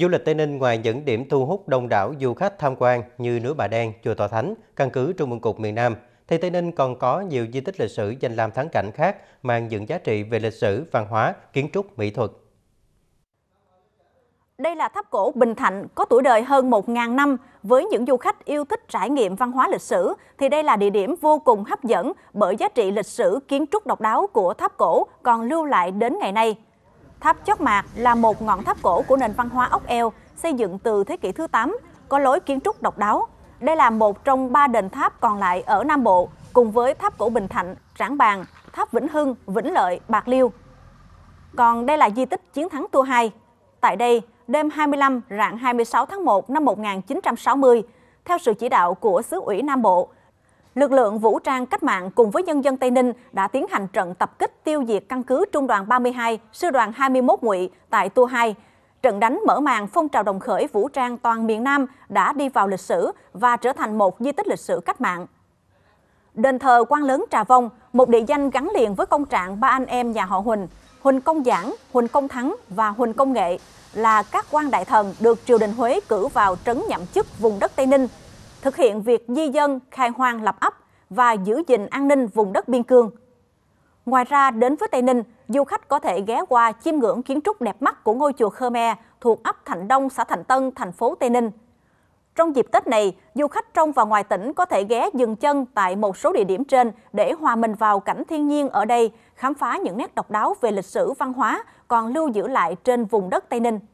Du lịch Tây Ninh ngoài những điểm thu hút đông đảo du khách tham quan như núi Bà Đen, chùa Tòa Thánh, căn cứ Trung ương cục miền Nam, thì Tây Ninh còn có nhiều di tích lịch sử danh lam thắng cảnh khác mang những giá trị về lịch sử, văn hóa, kiến trúc, mỹ thuật. Đây là tháp cổ Bình Thạnh có tuổi đời hơn 1.000 năm. Với những du khách yêu thích trải nghiệm văn hóa lịch sử thì đây là địa điểm vô cùng hấp dẫn bởi giá trị lịch sử kiến trúc độc đáo của tháp cổ còn lưu lại đến ngày nay. Tháp Chót Mạc là một ngọn tháp cổ của nền văn hóa ốc eo, xây dựng từ thế kỷ thứ 8, có lối kiến trúc độc đáo. Đây là một trong ba đền tháp còn lại ở Nam Bộ, cùng với tháp cổ Bình Thạnh, Trảng Bàng, tháp Vĩnh Hưng, Vĩnh Lợi, Bạc Liêu. Còn đây là di tích chiến thắng tour 2. Tại đây, đêm 25 rạng 26 tháng 1 năm 1960, theo sự chỉ đạo của xứ ủy Nam Bộ, lực lượng vũ trang cách mạng cùng với nhân dân Tây Ninh đã tiến hành trận tập kích tiêu diệt căn cứ Trung đoàn 32, Sư đoàn 21 Ngụy tại Tua 2. Trận đánh mở màn phong trào đồng khởi vũ trang toàn miền Nam đã đi vào lịch sử và trở thành một di tích lịch sử cách mạng. Đền thờ quan lớn Trà Vong, một địa danh gắn liền với công trạng ba anh em nhà họ Huỳnh, Huỳnh Công Giảng, Huỳnh Công Thắng và Huỳnh Công Nghệ là các quan đại thần được triều đình Huế cử vào trấn nhậm chức vùng đất Tây Ninh – thực hiện việc di dân khai hoang lập ấp và giữ gìn an ninh vùng đất biên cương. Ngoài ra, đến với Tây Ninh, du khách có thể ghé qua chiêm ngưỡng kiến trúc đẹp mắt của ngôi chùa Khmer thuộc ấp Thạnh Đông, xã Thạnh Tân, thành phố Tây Ninh. Trong dịp Tết này, du khách trong và ngoài tỉnh có thể ghé dừng chân tại một số địa điểm trên để hòa mình vào cảnh thiên nhiên ở đây, khám phá những nét độc đáo về lịch sử văn hóa còn lưu giữ lại trên vùng đất Tây Ninh.